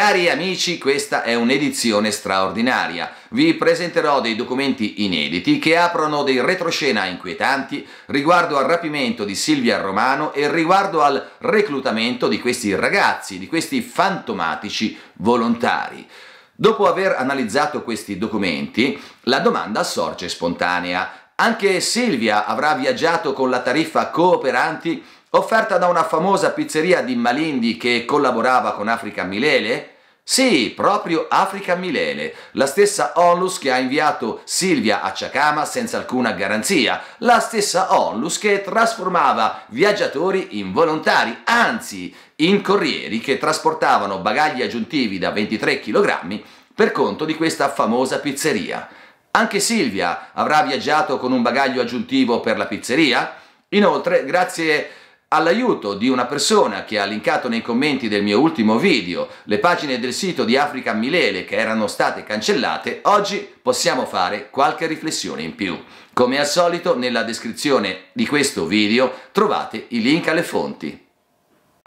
Cari amici, questa è un'edizione straordinaria. Vi presenterò dei documenti inediti che aprono dei retroscena inquietanti riguardo al rapimento di Silvia Romano e riguardo al reclutamento di questi ragazzi, di questi fantomatici volontari. Dopo aver analizzato questi documenti, la domanda sorge spontanea. Anche Silvia avrà viaggiato con la tariffa cooperanti offerta da una famosa pizzeria di Malindi che collaborava con Africa Milele? Sì, proprio Africa Milene, la stessa Onlus che ha inviato Silvia a Ciacama senza alcuna garanzia, la stessa Onlus che trasformava viaggiatori in volontari, anzi in corrieri che trasportavano bagagli aggiuntivi da 23 kg per conto di questa famosa pizzeria. Anche Silvia avrà viaggiato con un bagaglio aggiuntivo per la pizzeria? Inoltre, grazie a all'aiuto di una persona che ha linkato nei commenti del mio ultimo video le pagine del sito di Africa Milele che erano state cancellate, oggi possiamo fare qualche riflessione in più. Come al solito nella descrizione di questo video trovate i link alle fonti.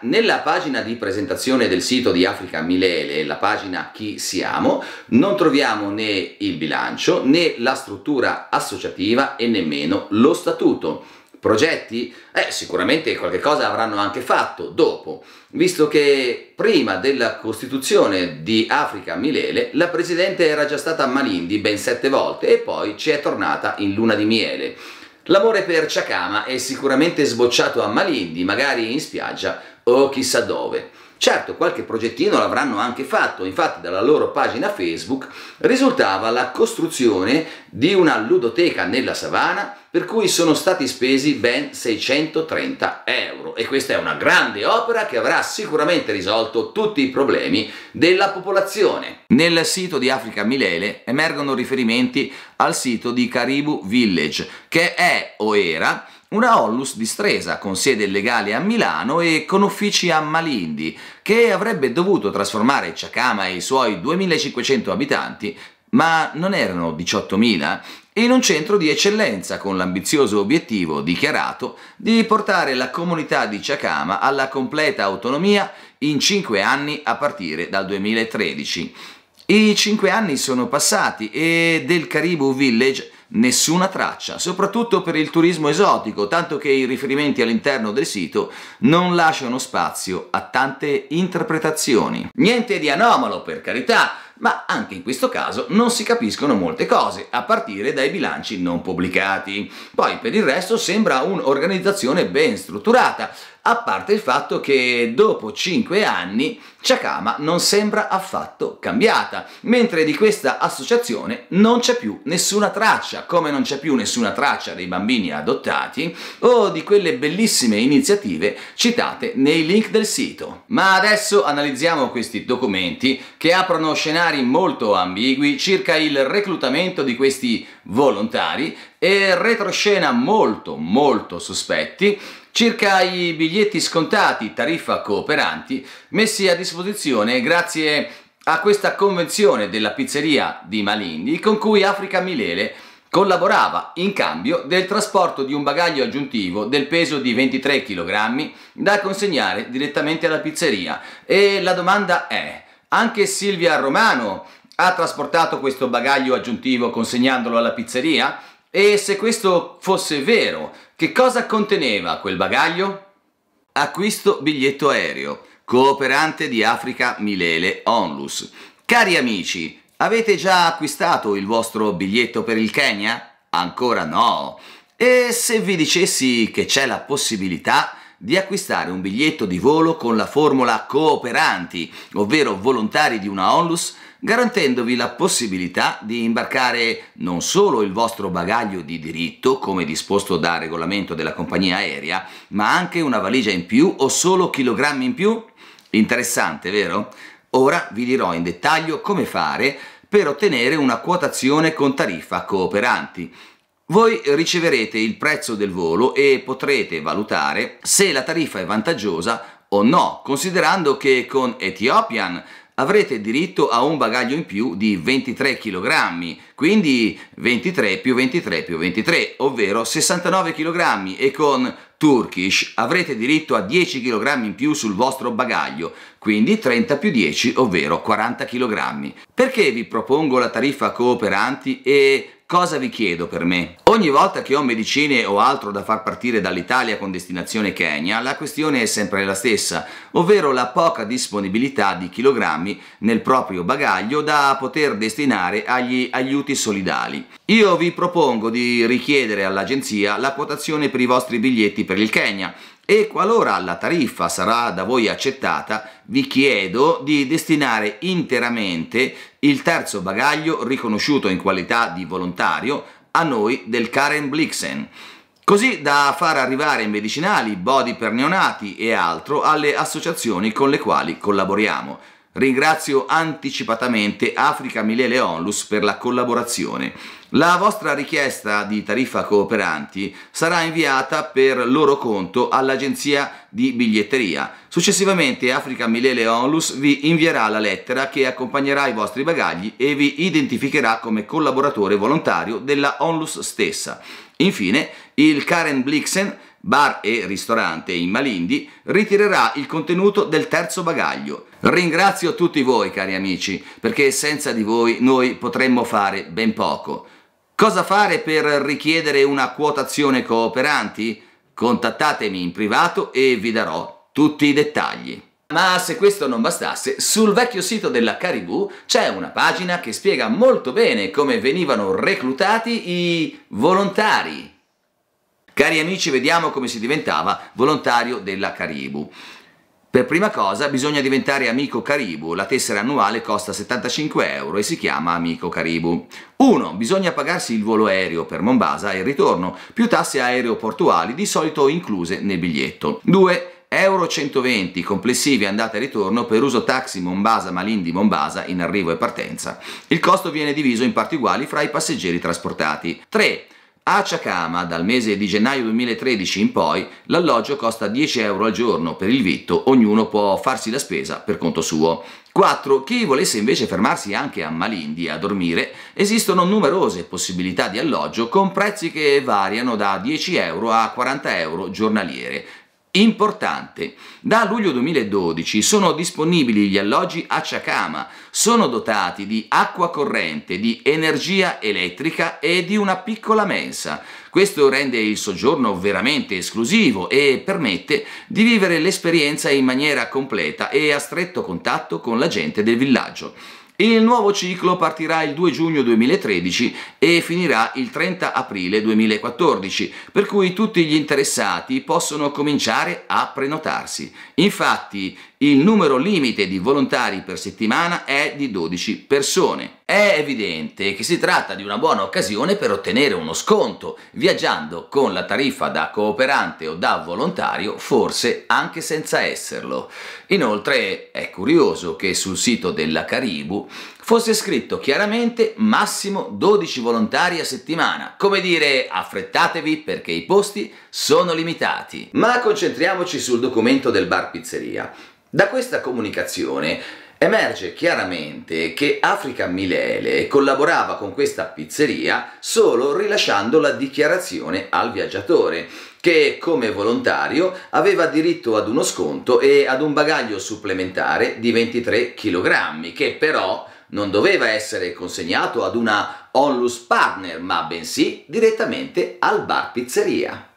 Nella pagina di presentazione del sito di Africa Milele, la pagina Chi siamo, non troviamo né il bilancio né la struttura associativa e nemmeno lo statuto progetti? Eh, sicuramente qualche cosa avranno anche fatto dopo, visto che prima della costituzione di Africa Milele la presidente era già stata a Malindi ben sette volte e poi ci è tornata in luna di miele. L'amore per Chakama è sicuramente sbocciato a Malindi, magari in spiaggia o chissà dove. Certo, qualche progettino l'avranno anche fatto, infatti dalla loro pagina Facebook risultava la costruzione di una ludoteca nella savana per cui sono stati spesi ben 630 euro e questa è una grande opera che avrà sicuramente risolto tutti i problemi della popolazione. Nel sito di Africa Milele emergono riferimenti al sito di Caribou Village che è o era una Ollus distresa con sede legale a Milano e con uffici a Malindi, che avrebbe dovuto trasformare Chakama e i suoi 2500 abitanti, ma non erano 18.000, in un centro di eccellenza con l'ambizioso obiettivo dichiarato di portare la comunità di Chakama alla completa autonomia in 5 anni a partire dal 2013. I cinque anni sono passati e del Caribou Village nessuna traccia, soprattutto per il turismo esotico, tanto che i riferimenti all'interno del sito non lasciano spazio a tante interpretazioni. Niente di anomalo, per carità, ma anche in questo caso non si capiscono molte cose, a partire dai bilanci non pubblicati. Poi per il resto sembra un'organizzazione ben strutturata, a parte il fatto che dopo 5 anni Chakama non sembra affatto cambiata, mentre di questa associazione non c'è più nessuna traccia, come non c'è più nessuna traccia dei bambini adottati o di quelle bellissime iniziative citate nei link del sito. Ma adesso analizziamo questi documenti che aprono scenari molto ambigui circa il reclutamento di questi volontari e retroscena molto molto sospetti circa i biglietti scontati tariffa cooperanti messi a disposizione grazie a questa convenzione della pizzeria di Malindi con cui Africa Milele collaborava in cambio del trasporto di un bagaglio aggiuntivo del peso di 23 kg da consegnare direttamente alla pizzeria. E la domanda è, anche Silvia Romano ha trasportato questo bagaglio aggiuntivo consegnandolo alla pizzeria? E se questo fosse vero, che cosa conteneva quel bagaglio? Acquisto biglietto aereo, cooperante di Africa Milele Onlus. Cari amici, avete già acquistato il vostro biglietto per il Kenya? Ancora no. E se vi dicessi che c'è la possibilità di acquistare un biglietto di volo con la formula cooperanti, ovvero volontari di una onlus, garantendovi la possibilità di imbarcare non solo il vostro bagaglio di diritto, come disposto dal regolamento della compagnia aerea, ma anche una valigia in più o solo chilogrammi in più? Interessante, vero? Ora vi dirò in dettaglio come fare per ottenere una quotazione con tariffa cooperanti. Voi riceverete il prezzo del volo e potrete valutare se la tariffa è vantaggiosa o no, considerando che con Ethiopian avrete diritto a un bagaglio in più di 23 kg, quindi 23 più 23 più 23, ovvero 69 kg e con Turkish avrete diritto a 10 kg in più sul vostro bagaglio, quindi 30 più 10, ovvero 40 kg. Perché vi propongo la tariffa cooperanti e cosa vi chiedo per me? Ogni volta che ho medicine o altro da far partire dall'Italia con destinazione Kenya, la questione è sempre la stessa, ovvero la poca disponibilità di chilogrammi nel proprio bagaglio da poter destinare agli aiuti solidali. Io vi propongo di richiedere all'agenzia la quotazione per i vostri biglietti per il Kenya, e qualora la tariffa sarà da voi accettata vi chiedo di destinare interamente il terzo bagaglio riconosciuto in qualità di volontario a noi del Karen Blixen, così da far arrivare medicinali, body per neonati e altro alle associazioni con le quali collaboriamo. Ringrazio anticipatamente Africa Milele Onlus per la collaborazione. La vostra richiesta di tariffa cooperanti sarà inviata per loro conto all'agenzia di biglietteria. Successivamente Africa Milele Onlus vi invierà la lettera che accompagnerà i vostri bagagli e vi identificherà come collaboratore volontario della Onlus stessa. Infine, il Karen Blixen bar e ristorante in Malindi, ritirerà il contenuto del terzo bagaglio. Ringrazio tutti voi, cari amici, perché senza di voi noi potremmo fare ben poco. Cosa fare per richiedere una quotazione cooperanti? Contattatemi in privato e vi darò tutti i dettagli. Ma se questo non bastasse, sul vecchio sito della Caribou c'è una pagina che spiega molto bene come venivano reclutati i volontari. Cari amici, vediamo come si diventava volontario della Caribou. Per prima cosa bisogna diventare Amico Caribou, la tessera annuale costa 75 euro e si chiama Amico Caribou. 1. Bisogna pagarsi il volo aereo per Mombasa e il ritorno, più tasse aeroportuali di solito incluse nel biglietto. 2. Euro 120 complessivi andata e ritorno per uso taxi Mombasa Malindi Mombasa in arrivo e partenza. Il costo viene diviso in parti uguali fra i passeggeri trasportati. 3. A Chakama, dal mese di gennaio 2013 in poi, l'alloggio costa 10 euro al giorno per il vitto, ognuno può farsi la spesa per conto suo. 4. Chi volesse invece fermarsi anche a Malindi a dormire, esistono numerose possibilità di alloggio con prezzi che variano da 10 euro a 40 euro giornaliere, Importante, da luglio 2012 sono disponibili gli alloggi a Chakama, sono dotati di acqua corrente, di energia elettrica e di una piccola mensa. Questo rende il soggiorno veramente esclusivo e permette di vivere l'esperienza in maniera completa e a stretto contatto con la gente del villaggio. Il nuovo ciclo partirà il 2 giugno 2013 e finirà il 30 aprile 2014, per cui tutti gli interessati possono cominciare a prenotarsi. Infatti il numero limite di volontari per settimana è di 12 persone. È evidente che si tratta di una buona occasione per ottenere uno sconto, viaggiando con la tariffa da cooperante o da volontario, forse anche senza esserlo. Inoltre è curioso che sul sito della Caribu fosse scritto chiaramente massimo 12 volontari a settimana, come dire affrettatevi perché i posti sono limitati. Ma concentriamoci sul documento del bar pizzeria. Da questa comunicazione emerge chiaramente che Africa Milele collaborava con questa pizzeria solo rilasciando la dichiarazione al viaggiatore che come volontario aveva diritto ad uno sconto e ad un bagaglio supplementare di 23 kg che però non doveva essere consegnato ad una onlus partner ma bensì direttamente al bar pizzeria.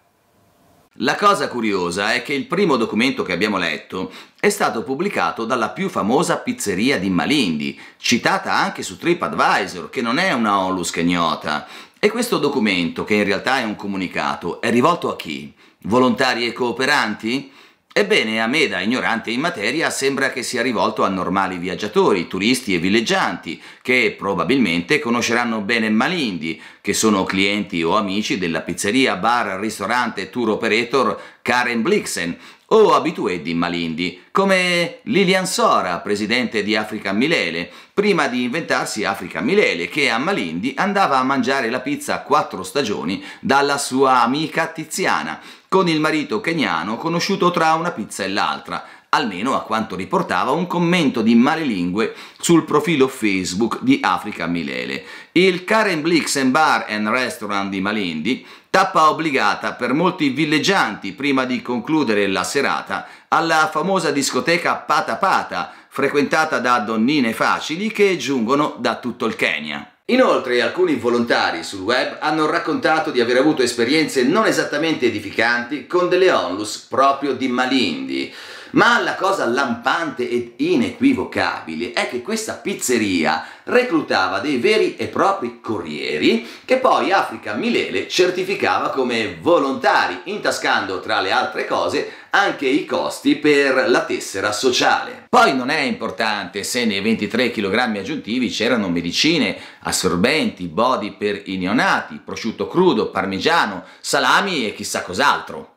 La cosa curiosa è che il primo documento che abbiamo letto è stato pubblicato dalla più famosa pizzeria di Malindi, citata anche su TripAdvisor, che non è una onlus ignota. E questo documento, che in realtà è un comunicato, è rivolto a chi? Volontari e cooperanti? Ebbene, Ameda, ignorante in materia, sembra che sia rivolto a normali viaggiatori, turisti e villeggianti, che probabilmente conosceranno bene Malindi, che sono clienti o amici della pizzeria, bar, ristorante, tour operator Karen Blixen, o abitué di Malindi, come Lilian Sora, presidente di Africa Milele, prima di inventarsi Africa Milele, che a Malindi andava a mangiare la pizza a quattro stagioni dalla sua amica Tiziana, con il marito keniano conosciuto tra una pizza e l'altra, almeno a quanto riportava un commento di malelingue sul profilo Facebook di Africa Milele. Il Karen Blixen Bar and Restaurant di Malindi tappa obbligata per molti villeggianti prima di concludere la serata alla famosa discoteca Pata Pata, frequentata da donnine facili che giungono da tutto il Kenya. Inoltre alcuni volontari sul web hanno raccontato di aver avuto esperienze non esattamente edificanti con delle onlus proprio di Malindi. Ma la cosa lampante ed inequivocabile è che questa pizzeria reclutava dei veri e propri corrieri che poi Africa Milele certificava come volontari, intascando tra le altre cose anche i costi per la tessera sociale. Poi non è importante se nei 23 kg aggiuntivi c'erano medicine, assorbenti, body per i neonati, prosciutto crudo, parmigiano, salami e chissà cos'altro.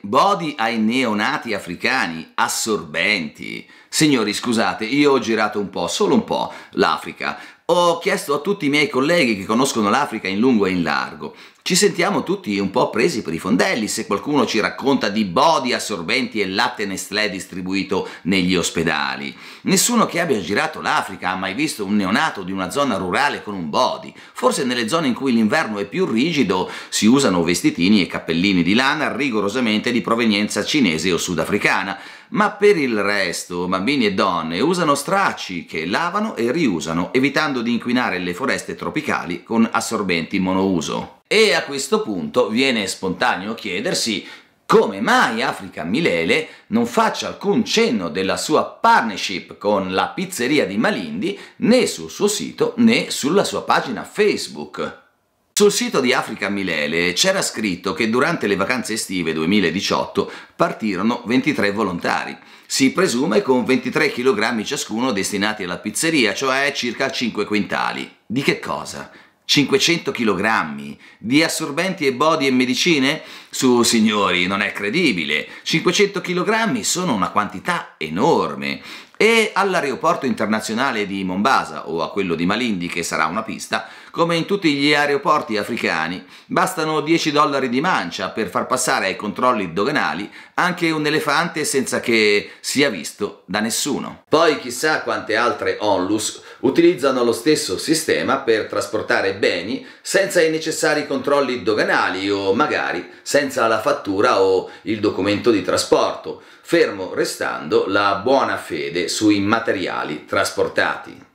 Body ai neonati africani, assorbenti. Signori, scusate, io ho girato un po', solo un po', l'Africa. Ho chiesto a tutti i miei colleghi che conoscono l'Africa in lungo e in largo ci sentiamo tutti un po' presi per i fondelli se qualcuno ci racconta di body assorbenti e latte Nestlé distribuito negli ospedali. Nessuno che abbia girato l'Africa ha mai visto un neonato di una zona rurale con un body. Forse nelle zone in cui l'inverno è più rigido si usano vestitini e cappellini di lana rigorosamente di provenienza cinese o sudafricana. Ma per il resto, bambini e donne usano stracci che lavano e riusano, evitando di inquinare le foreste tropicali con assorbenti monouso. E a questo punto viene spontaneo chiedersi come mai Africa Milele non faccia alcun cenno della sua partnership con la pizzeria di Malindi né sul suo sito né sulla sua pagina Facebook. Sul sito di Africa Milele c'era scritto che durante le vacanze estive 2018 partirono 23 volontari, si presume con 23 kg ciascuno destinati alla pizzeria, cioè circa 5 quintali. Di che cosa? 500 kg di assorbenti e body e medicine? Su signori, non è credibile. 500 kg sono una quantità enorme. E all'aeroporto internazionale di Mombasa o a quello di Malindi, che sarà una pista, come in tutti gli aeroporti africani, bastano 10 dollari di mancia per far passare ai controlli doganali anche un elefante senza che sia visto da nessuno. Poi chissà quante altre onlus utilizzano lo stesso sistema per trasportare beni senza i necessari controlli doganali o magari senza la fattura o il documento di trasporto, fermo restando la buona fede sui materiali trasportati.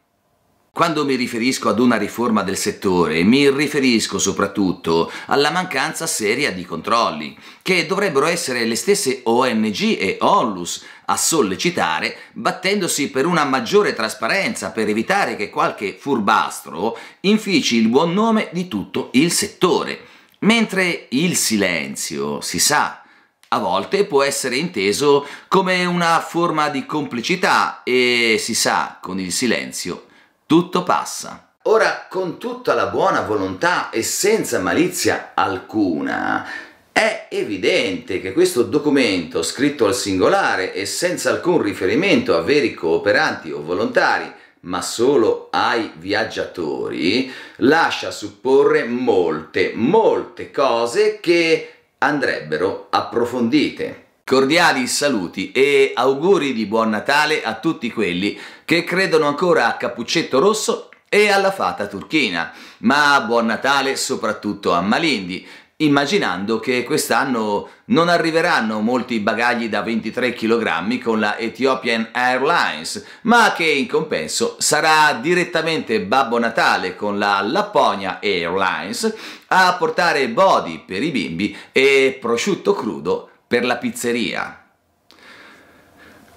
Quando mi riferisco ad una riforma del settore, mi riferisco soprattutto alla mancanza seria di controlli, che dovrebbero essere le stesse ONG e Onlus a sollecitare, battendosi per una maggiore trasparenza per evitare che qualche furbastro infici il buon nome di tutto il settore. Mentre il silenzio, si sa, a volte può essere inteso come una forma di complicità e si sa, con il silenzio, tutto passa. Ora, con tutta la buona volontà e senza malizia alcuna, è evidente che questo documento, scritto al singolare e senza alcun riferimento a veri cooperanti o volontari, ma solo ai viaggiatori, lascia supporre molte, molte cose che andrebbero approfondite. Cordiali saluti e auguri di buon Natale a tutti quelli che credono ancora a Cappuccetto Rosso e alla fata turchina, ma buon Natale soprattutto a Malindi, immaginando che quest'anno non arriveranno molti bagagli da 23 kg con la Ethiopian Airlines, ma che in compenso sarà direttamente Babbo Natale con la Lapponia Airlines a portare body per i bimbi e prosciutto crudo per la pizzeria.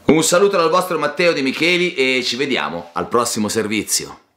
Un saluto dal vostro Matteo Di Micheli e ci vediamo al prossimo servizio.